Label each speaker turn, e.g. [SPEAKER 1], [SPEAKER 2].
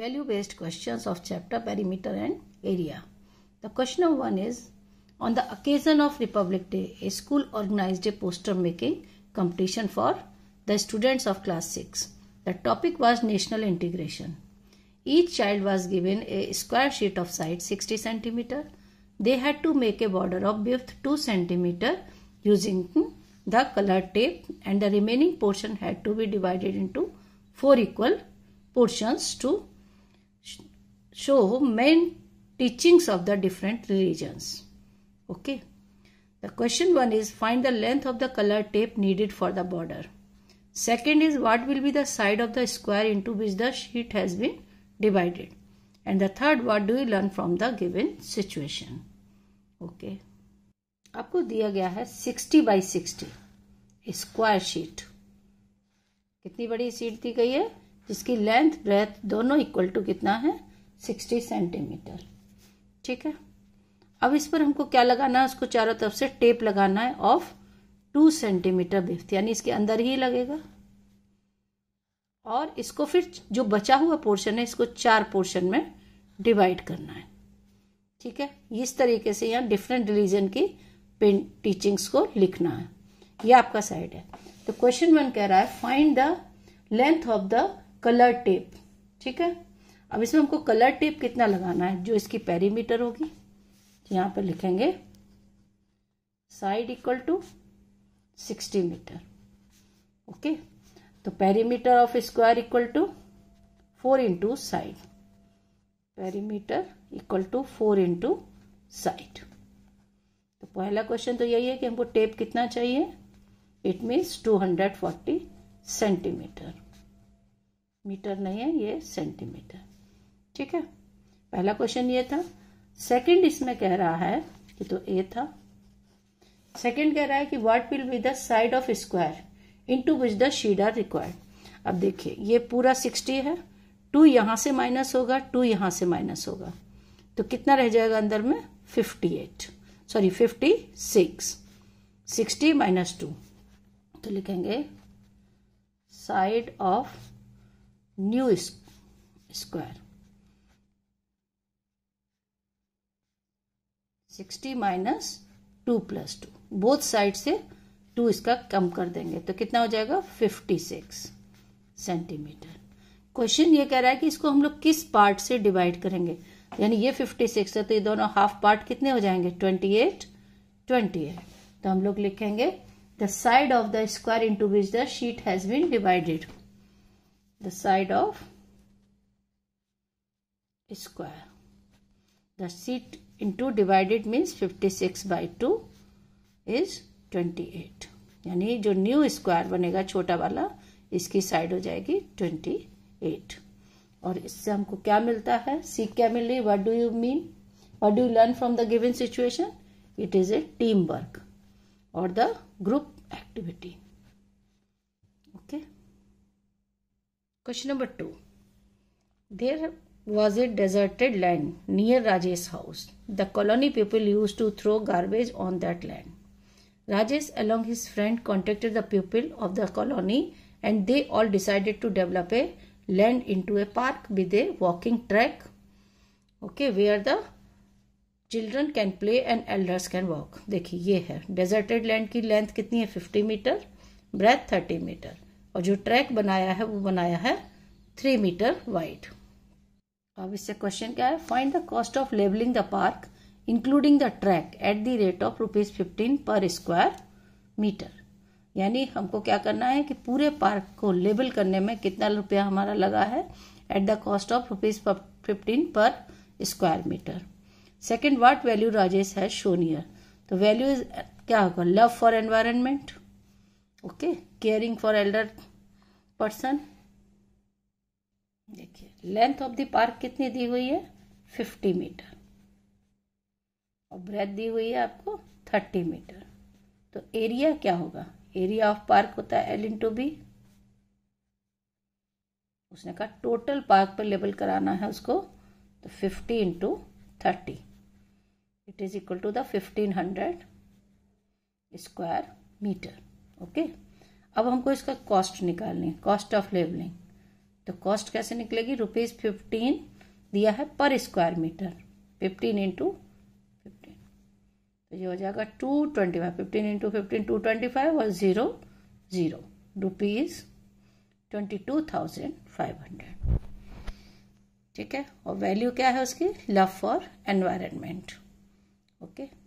[SPEAKER 1] value based questions of chapter perimeter and area. The question number one is on the occasion of Republic Day, a school organized a poster making competition for the students of class 6. The topic was national integration. Each child was given a square sheet of size 60 cm. They had to make a border of width 2 cm using the color tape and the remaining portion had to be divided into 4 equal portions to show main teachings of the different religions. Okay. The question one is find the length of the color tape needed for the border. Second is what will be the side of the square into which the sheet has been divided. And the third what do you learn from the given situation. Okay. आपको दिया गया है sixty by sixty square sheet कितनी बड़ी sheet दी गई है जिसकी लेंथ ब्रेथ दोनों इक्वल टू कितना है सिक्सटी सेंटीमीटर ठीक है अब इस पर हमको क्या लगाना है उसको चारों तरफ से टेप लगाना है ऑफ टू सेंटीमीटर विफ्थ यानी इसके अंदर ही लगेगा और इसको फिर जो बचा हुआ पोर्शन है इसको चार पोर्शन में डिवाइड करना है ठीक है इस तरीके से यहाँ डिफरेंट रिलीजन की टीचिंग्स को लिखना है ये आपका साइड है तो क्वेश्चन वन कह रहा है find the length of the colour tape ठीक है अब इसमें हमको कलर टेप कितना लगाना है जो इसकी पेरीमीटर होगी यहाँ पर लिखेंगे side equal to sixty metre okay तो perimeter of square equal to four into side perimeter equal to four into side तो पहला क्वेश्चन तो यही है कि हमको टेप कितना चाहिए it means two hundred forty centimetre metre नहीं है ये सेंटीमीटर ठीक है पहला क्वेश्चन ये था सेकंड इसमें कह रहा है कि तो ए था सेकंड कह रहा है कि what will be the side of square into which the sheet are required अब देखिए ये पूरा सिक्सटी है टू यहां से माइनस होगा टू यहां से माइनस होगा तो कितना रह जाएगा अंदर में fifty eight sorry fifty six sixty minus two तो लिखेंगे side of new square sixty minus two plus two both side से टू इसका कम कर देंगे तो कितना हो जाएगा फिफ्टी सिक्स सेंटीमीटर क्वेश्चन ये कह रहा है कि इसको हम लोग किस पार्ट से डिवाइड करेंगे यानी ये फिफ्टी सिक्स है तो ये दोनों हाफ पार्ट कितने हो जाएंगे ट्वेंटी एट ट्वेंटी एट तो हम लोग लिखेंगे the side of the square into which the sheet has been divided the side of square the sheet into divided means fifty six by two is twenty eight यानी जो new square बनेगा छोटा वाला इसकी साइड हो जाएगी twenty eight और इससे हमको क्या मिलता है सीख क्या मिल रही what do you mean what do you learn from the given situation it is a team work और the group activity okay question number two there was a deserted land near Rajesh's house. The colony people used to throw garbage on that land. Rajesh along his friend contacted the people of the colony and they all decided to develop a land into a park with a walking track okay where the children can play and elders can walk देखिए ये है deserted land की length कितनी है 50 metre breath 30 metre और जो track बनाया है वो बनाया है थ्री मीटर वाइड तो अब इससे क्वेश्चन क्या है find the cost of levelling the park including the track at the rate of rupees fifteen per square metre यानी हमको क्या करना है कि पूरे पार्क को लेबल करने में कितना रुपया हमारा लगा है at the cost of rupees fifteen per square metre second what value Rajesh है शोनियर तो वैल्यू इज uh, क्या होगा love for environment okay caring for elder person देखिए लेंथ ऑफ द पार्क कितनी दी हुई है फिफ्टी मीटर और ब्रेथ दी हुई है आपको थर्टी मीटर तो एरिया क्या होगा एरिया ऑफ पार्क होता है एल इन टू बी उसने कहा टोटल पार्क पर लेबल कराना है उसको तो fifty into thirty it is equal to the fifteen hundred square metre okay अब हमको इसका कॉस्ट निकालनी है कॉस्ट ऑफ लेबलिंग तो कॉस्ट कैसे निकलेगी रुपीज़ फिफ्टीन दिया है per square metre fifteen into fifteen तो ये हो जाएगा two twenty five fifteen into fifteen two twenty five और zero zero rupees twenty two thousand five hundred ठीक है और वैल्यू क्या है उसकी लव फॉर एनवायरमेंट ओके